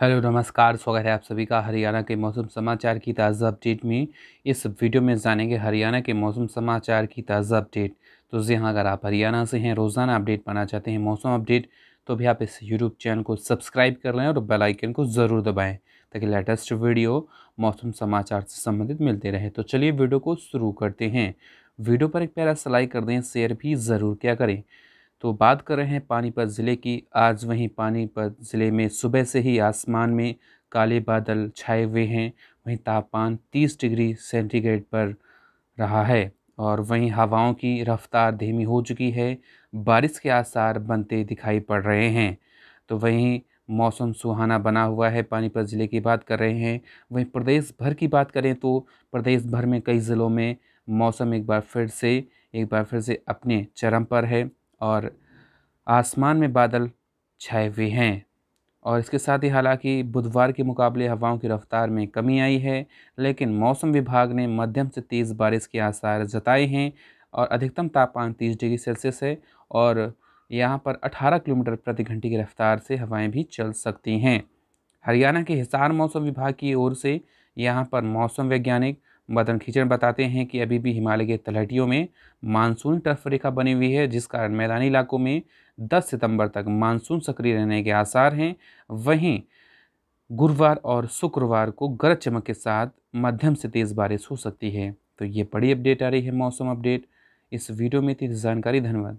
hello नमस्कार स्वागत है आप सभी का हरियाणा के मौसम समाचार की ताज़ा अपडेट में इस वीडियो में जानेंगे हरियाणा के मौसम समाचार की ताज़ा अपडेट तो जी हाँ अगर आप हरियाणा से हैं रोज़ाना अपडेट पाना चाहते हैं मौसम अपडेट तो भी आप इस यूट्यूब चैनल को सब्सक्राइब कर लें और बेल आइकन को ज़रूर दबाएँ ताकि लेटेस्ट वीडियो मौसम समाचार से संबंधित मिलते रहे तो चलिए वीडियो को शुरू करते हैं वीडियो पर एक प्यारा सलाई कर दें शेयर भी ज़रूर क्या करें तो बात कर रहे हैं पानीपत ज़िले की आज वहीं पानीपत ज़िले में सुबह से ही आसमान में काले बादल छाए हुए हैं वहीं तापमान 30 डिग्री सेंटीग्रेड पर रहा है और वहीं हवाओं की रफ्तार धीमी हो चुकी है बारिश के आसार बनते दिखाई पड़ रहे हैं तो वहीं मौसम सुहाना बना हुआ है पानीपत ज़िले की बात कर रहे हैं वहीं प्रदेश भर की बात करें तो प्रदेश भर में कई ज़िलों में मौसम एक बार फिर से एक बार फिर से अपने चरम पर है और आसमान में बादल छाए हुए हैं और इसके साथ ही हालांकि बुधवार के मुकाबले हवाओं की रफ्तार में कमी आई है लेकिन मौसम विभाग ने मध्यम से तेज़ बारिश के आसार जताए हैं और अधिकतम तापमान तीस डिग्री सेल्सियस है और यहाँ पर 18 किलोमीटर प्रति घंटे की रफ्तार से हवाएं भी चल सकती हैं हरियाणा के हिसार मौसम विभाग की ओर से यहाँ पर मौसम वैज्ञानिक मदन खीचड़ बताते हैं कि अभी भी हिमालय के तलहटियों में मानसून टर्फ रेखा बनी हुई है जिस कारण मैदानी इलाकों में 10 सितंबर तक मानसून सक्रिय रहने के आसार हैं वहीं गुरुवार और शुक्रवार को गरज चमक के साथ मध्यम से तेज़ बारिश हो सकती है तो ये बड़ी अपडेट आ रही है मौसम अपडेट इस वीडियो में थी जानकारी धन्यवाद